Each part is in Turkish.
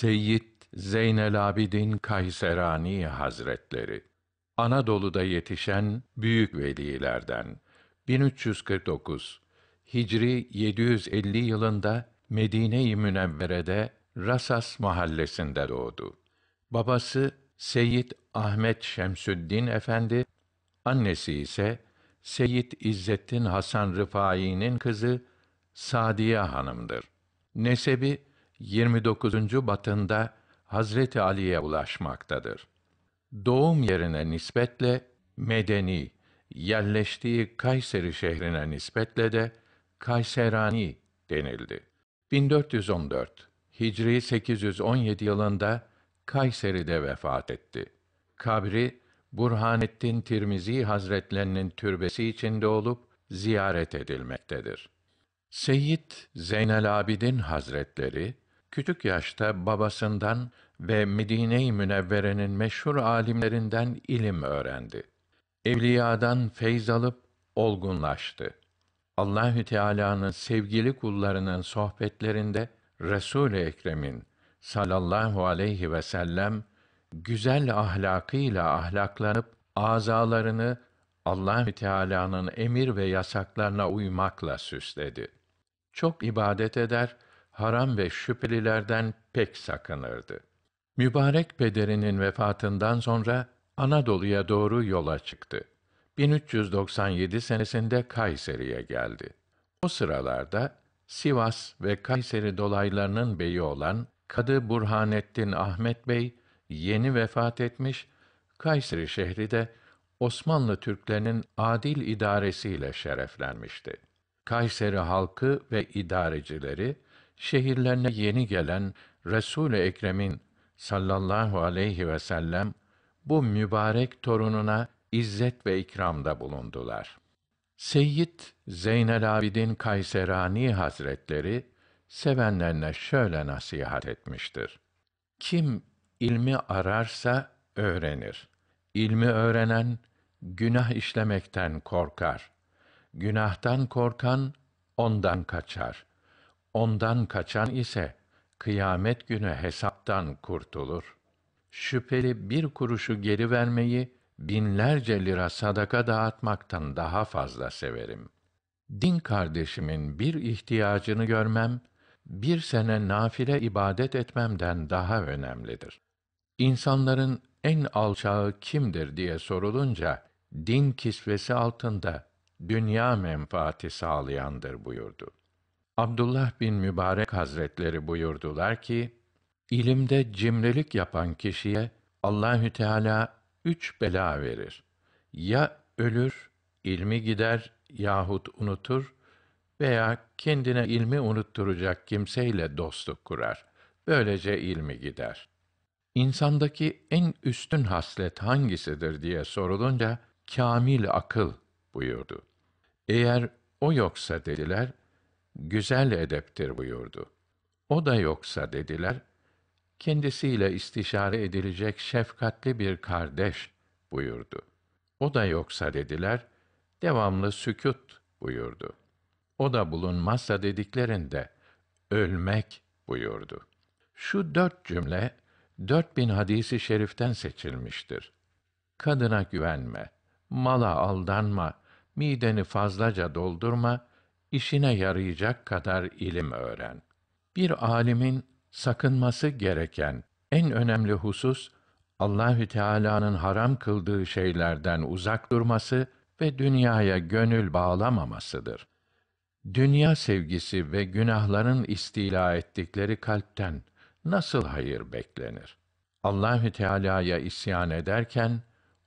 Seyyid Zeynel Abidin Kayserani Hazretleri Anadolu'da yetişen büyük velilerden 1349 Hicri 750 yılında Medine-i Münevvere'de Rasas mahallesinde doğdu. Babası Seyyid Ahmet Şemsüddin Efendi, annesi ise Seyyid İzzettin Hasan Rıfai'nin kızı Sadiye Hanım'dır. Nesebi 29. batında Hazreti Ali'ye ulaşmaktadır. Doğum yerine nispetle Medeni, yerleştiği Kayseri şehrine nispetle de Kayserani denildi. 1414 Hicri 817 yılında Kayseri'de vefat etti. Kabri Burhanettin Tirmizi Hazretlerinin türbesi içinde olup ziyaret edilmektedir. Seyyid Zeynel Abidin Hazretleri Küçük yaşta babasından ve Medine-i Münevvere'nin meşhur alimlerinden ilim öğrendi. Evliyadan feyz alıp olgunlaştı. Allahü Teala'nın sevgili kullarının sohbetlerinde Resul-i Ekrem'in sallallahu aleyhi ve sellem güzel ahlakıyla ahlaklanıp azalarını Allahü Teala'nın emir ve yasaklarına uymakla süsledi. Çok ibadet eder, haram ve şüphelilerden pek sakınırdı. Mübarek pederinin vefatından sonra Anadolu'ya doğru yola çıktı. 1397 senesinde Kayseri'ye geldi. O sıralarda Sivas ve Kayseri dolaylarının beyi olan Kadı Burhanettin Ahmet Bey yeni vefat etmiş, Kayseri şehri de Osmanlı Türklerinin adil idaresiyle şereflenmişti. Kayseri halkı ve idarecileri şehirlerine yeni gelen Resul-i Ekrem'in sallallahu aleyhi ve sellem bu mübarek torununa izzet ve ikramda bulundular. Seyyid Zeynel Abidin Kayserani Hazretleri sevenlerine şöyle nasihat etmiştir. Kim ilmi ararsa öğrenir. İlmi öğrenen günah işlemekten korkar. Günahtan korkan ondan kaçar. Ondan kaçan ise kıyamet günü hesaptan kurtulur. Şüpheli bir kuruşu geri vermeyi binlerce lira sadaka dağıtmaktan daha fazla severim. Din kardeşimin bir ihtiyacını görmem, bir sene nafile ibadet etmemden daha önemlidir. İnsanların en alçağı kimdir diye sorulunca, din kisvesi altında dünya menfaati sağlayandır buyurdu. Abdullah bin Mübarek Hazretleri buyurdular ki, ilimde cimrilik yapan kişiye Allahü Teala üç bela verir. Ya ölür, ilmi gider yahut unutur veya kendine ilmi unutturacak kimseyle dostluk kurar. Böylece ilmi gider. İnsandaki en üstün haslet hangisidir diye sorulunca kamil akıl buyurdu. Eğer o yoksa dediler, güzel edeptir buyurdu. O da yoksa dediler, kendisiyle istişare edilecek şefkatli bir kardeş buyurdu. O da yoksa dediler, devamlı sükut buyurdu. O da bulunmazsa dediklerinde, ölmek buyurdu. Şu dört cümle, dört bin hadisi şeriften seçilmiştir. Kadına güvenme, mala aldanma, mideni fazlaca doldurma, işine yarayacak kadar ilim öğren. Bir alimin sakınması gereken en önemli husus Allahü Teala'nın haram kıldığı şeylerden uzak durması ve dünyaya gönül bağlamamasıdır. Dünya sevgisi ve günahların istila ettikleri kalpten nasıl hayır beklenir? Allahü Teala'ya isyan ederken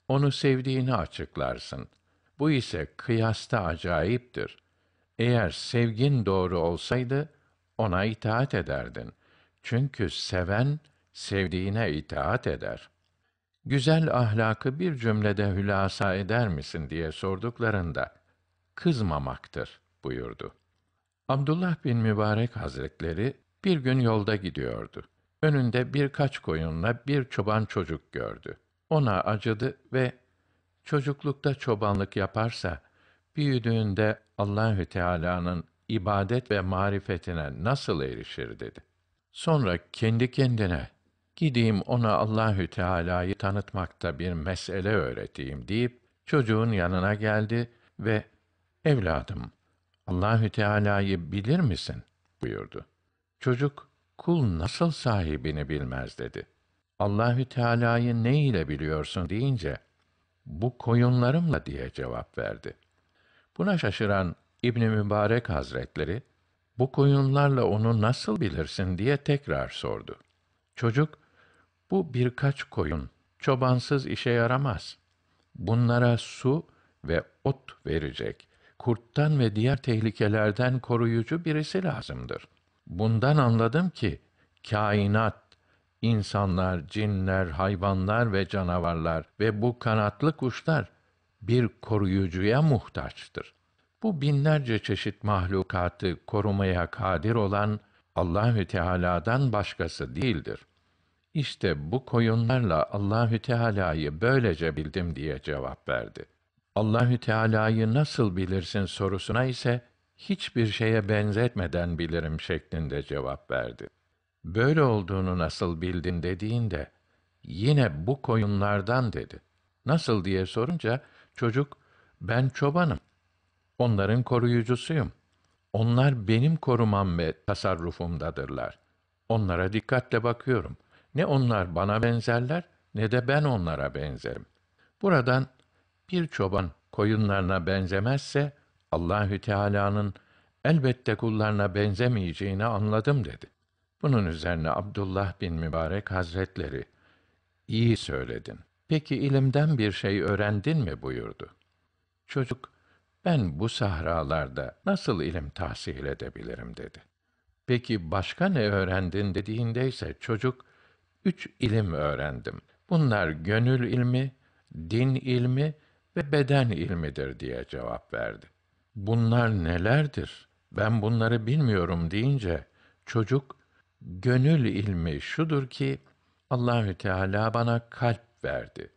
onu sevdiğini açıklarsın. Bu ise kıyasta acayiptir.'' Eğer sevgin doğru olsaydı ona itaat ederdin. Çünkü seven sevdiğine itaat eder. Güzel ahlakı bir cümlede hülasa eder misin diye sorduklarında kızmamaktır buyurdu. Abdullah bin Mübarek Hazretleri bir gün yolda gidiyordu. Önünde birkaç koyunla bir çoban çocuk gördü. Ona acıdı ve çocuklukta çobanlık yaparsa büyüdüğünde Allahü Teala'nın ibadet ve marifetine nasıl erişir dedi. Sonra kendi kendine gideyim ona Allahü Teala'yı tanıtmakta bir mesele öğreteyim deyip çocuğun yanına geldi ve evladım Allahü Teala'yı bilir misin buyurdu. Çocuk kul nasıl sahibini bilmez dedi. Allahü Teala'yı ne ile biliyorsun deyince bu koyunlarımla diye cevap verdi.'' Buna şaşıran İbn Mübarek Hazretleri bu koyunlarla onu nasıl bilirsin diye tekrar sordu. Çocuk bu birkaç koyun çobansız işe yaramaz. Bunlara su ve ot verecek, kurttan ve diğer tehlikelerden koruyucu birisi lazımdır. Bundan anladım ki kainat, insanlar, cinler, hayvanlar ve canavarlar ve bu kanatlı kuşlar bir koruyucuya muhtaçtır. Bu binlerce çeşit mahlukatı korumaya kadir olan Allahü Teala'dan başkası değildir. İşte bu koyunlarla Allahü Teala'yı böylece bildim diye cevap verdi. Allahü Teala'yı nasıl bilirsin sorusuna ise hiçbir şeye benzetmeden bilirim şeklinde cevap verdi. Böyle olduğunu nasıl bildin dediğinde yine bu koyunlardan dedi. Nasıl diye sorunca Çocuk, ben çobanım. Onların koruyucusuyum. Onlar benim korumam ve tasarrufumdadırlar. Onlara dikkatle bakıyorum. Ne onlar bana benzerler, ne de ben onlara benzerim. Buradan bir çoban koyunlarına benzemezse Allahü Teala'nın elbette kullarına benzemeyeceğini anladım dedi. Bunun üzerine Abdullah bin Mübarek Hazretleri iyi söyledin. Peki ilimden bir şey öğrendin mi buyurdu. Çocuk, ben bu sahralarda nasıl ilim tahsil edebilirim dedi. Peki başka ne öğrendin dediğinde ise çocuk, üç ilim öğrendim. Bunlar gönül ilmi, din ilmi ve beden ilmidir diye cevap verdi. Bunlar nelerdir? Ben bunları bilmiyorum deyince çocuk gönül ilmi şudur ki Allahü Teala bana kalp verdi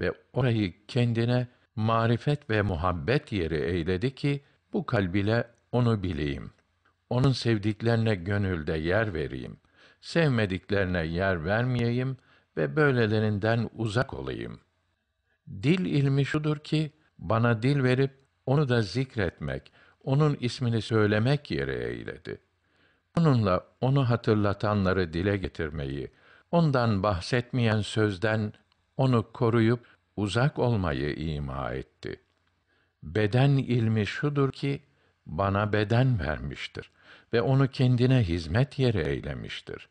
ve orayı kendine marifet ve muhabbet yeri eyledi ki bu kalbile onu bileyim. Onun sevdiklerine gönülde yer vereyim. Sevmediklerine yer vermeyeyim ve böylelerinden uzak olayım. Dil ilmi şudur ki bana dil verip onu da zikretmek, onun ismini söylemek yeri eyledi. Bununla onu hatırlatanları dile getirmeyi, ondan bahsetmeyen sözden onu koruyup uzak olmayı ima etti. Beden ilmi şudur ki bana beden vermiştir ve onu kendine hizmet yeri eylemiştir.